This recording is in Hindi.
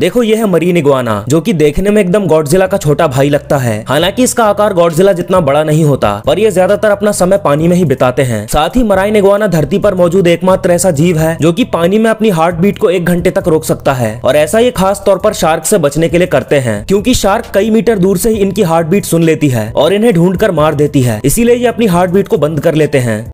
देखो ये है मरीन इगुआना जो कि देखने में एकदम गॉडजिला का छोटा भाई लगता है हालांकि इसका आकार गॉडजिला जितना बड़ा नहीं होता पर ये ज्यादातर अपना समय पानी में ही बिताते हैं साथ ही मराइन इगुआना धरती पर मौजूद एकमात्र ऐसा जीव है जो कि पानी में अपनी हार्ट बीट को एक घंटे तक रोक सकता है और ऐसा ये खास तौर पर शार्क से बचने के लिए करते हैं क्यूँकी शार्क कई मीटर दूर से ही इनकी हार्ट बीट सुन लेती है और इन्हें ढूंढ मार देती है इसीलिए ये अपनी हार्ट बीट को बंद कर लेते हैं